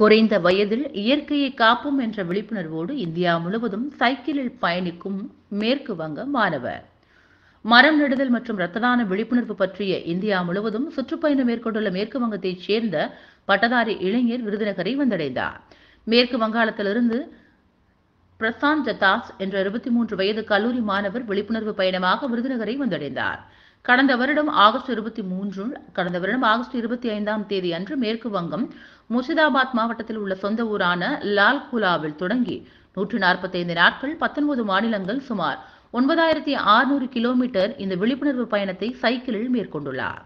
குறைந்த வயதில் இயற்கையை காப்போம் என்ற விழிப்புணர்வோடு இந்தியா முழுவதும் சைக்கிளில் பயணிக்கும் மேற்கு வங்க மாணவர் மரம் நடுதல் மற்றும் ரத்ததான விழிப்புணர்வு பற்றிய இந்தியா முழுவதும் சுற்றுப்பயணம் மேற்கொண்டுள்ள மேற்கு வங்கத்தைச் சேர்ந்த பட்டதாரி இளைஞர் விருதுநகரை வந்தடைந்தார் மேற்கு வங்காளத்திலிருந்து பிரசாந்த் ஜதாஸ் என்ற இருபத்தி மூன்று வயது கல்லூரி மாணவர் விழிப்புணர்வு பயணமாக விருதுநகரை வந்தடைந்தார் கடந்த வருடம் ஆகஸ்ட் இருபத்தி மூன்று கடந்த வருடம் ஆகஸ்ட் இருபத்தி ஐந்தாம் தேதி அன்று மேற்கு வங்கம் முர்ஷிதாபாத் மாவட்டத்தில் உள்ள சொந்த ஊரான லால்குலாவில் தொடங்கி நூற்று நாற்பத்தைந்து நாட்கள் பத்தொன்பது மாநிலங்கள் சுமார் ஒன்பதாயிரத்தி ஆறுநூறு கிலோமீட்டர் இந்த விழிப்புணர்வு பயணத்தை சைக்கிளில் மேற்கொண்டுள்ளார்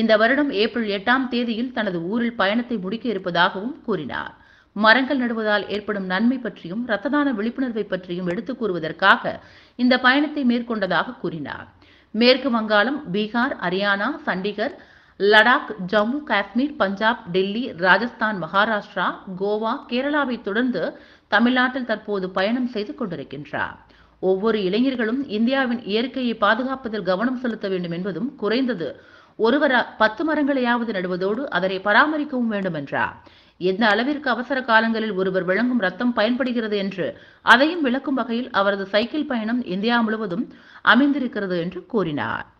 இந்த வருடம் ஏப்ரல் எட்டாம் தேதியில் தனது ஊரில் பயணத்தை முடிக்க இருப்பதாகவும் கூறினார் மரங்கள் நடுவதால் ஏற்படும் நன்மை பற்றியும் இரத்ததான விழிப்புணர்வை பற்றியும் எடுத்துக் கூறுவதற்காக இந்த பயணத்தை மேற்கொண்டதாக கூறினார் மேற்கு வங்காளம் பீகார் ஹரியானா சண்டிகர் லடாக் ஜம்மு காஷ்மீர் பஞ்சாப் டெல்லி ராஜஸ்தான் மகாராஷ்டிரா கோவா கேரளாவை தொடர்ந்து தமிழ்நாட்டில் தற்போது பயணம் செய்து கொண்டிருக்கின்றார் ஒவ்வொரு இளைஞர்களும் இந்தியாவின் இயற்கையை பாதுகாப்பதில் கவனம் செலுத்த வேண்டும் என்பதும் குறைந்தது ஒருவர் பத்து மரங்களையாவது நடுவதோடு அதனை பராமரிக்கவும் வேண்டும் என்றார் எந்த அளவிற்கு அவசர காலங்களில் ஒருவர் விளங்கும் ரத்தம் பயன்படுகிறது என்று அதையும் விளக்கும் வகையில் அவரது சைக்கிள் பயணம் இந்தியா முழுவதும் அமைந்திருக்கிறது என்று கூறினார்